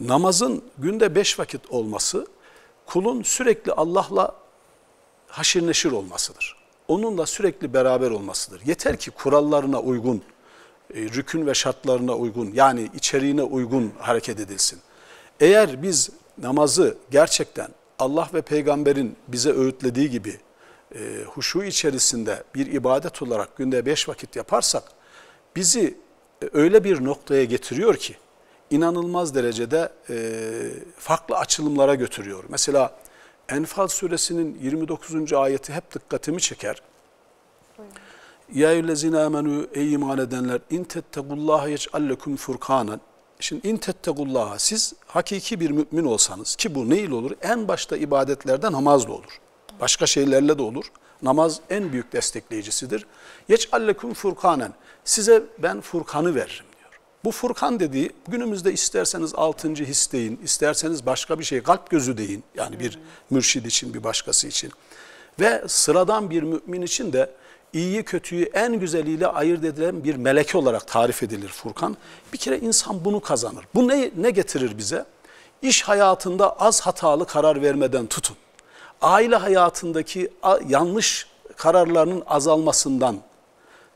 Namazın günde beş vakit olması kulun sürekli Allah'la haşir neşir olmasıdır. Onunla sürekli beraber olmasıdır. Yeter ki kurallarına uygun, e, rükün ve şartlarına uygun yani içeriğine uygun hareket edilsin. Eğer biz namazı gerçekten Allah ve peygamberin bize öğütlediği gibi e, huşu içerisinde bir ibadet olarak günde beş vakit yaparsak bizi e, öyle bir noktaya getiriyor ki inanılmaz derecede e, farklı açılımlara götürüyor. Mesela Enfal suresinin 29. ayeti hep dikkatimi çeker. Ya eyyühellezine amenü ey iman edenler in tettegullaha yec'allekum furkanen. Şimdi in tettegullaha siz hakiki bir mümin olsanız ki bu neyil olur? En başta ibadetlerden da olur. Başka şeylerle de olur. Namaz en büyük destekleyicisidir. Yec'allekum furkanen. Size ben furkanı veririm bu Furkan dediği günümüzde isterseniz altıncı his deyin, isterseniz başka bir şey kalp gözü deyin. Yani bir mürşid için bir başkası için. Ve sıradan bir mümin için de iyiyi kötüyü en güzeliyle ayırt edilen bir meleke olarak tarif edilir Furkan. Bir kere insan bunu kazanır. Bu ne, ne getirir bize? İş hayatında az hatalı karar vermeden tutun. Aile hayatındaki yanlış kararlarının azalmasından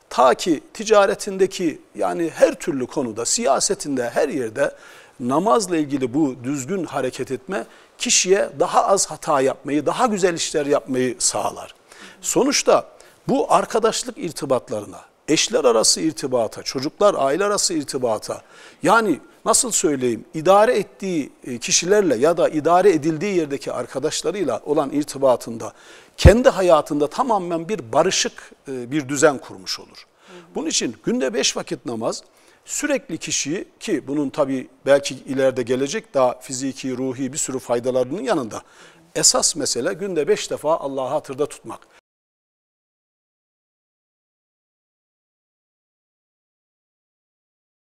Ta ki ticaretindeki yani her türlü konuda, siyasetinde her yerde namazla ilgili bu düzgün hareket etme kişiye daha az hata yapmayı, daha güzel işler yapmayı sağlar. Sonuçta bu arkadaşlık irtibatlarına, eşler arası irtibata, çocuklar aile arası irtibata yani nasıl söyleyeyim idare ettiği e, kişilerle ya da idare edildiği yerdeki arkadaşlarıyla olan irtibatında kendi hayatında tamamen bir barışık e, bir düzen kurmuş olur. Bunun için günde beş vakit namaz sürekli kişiyi ki bunun tabi belki ileride gelecek daha fiziki, ruhi bir sürü faydalarının yanında esas mesele günde beş defa Allah'ı hatırda tutmak.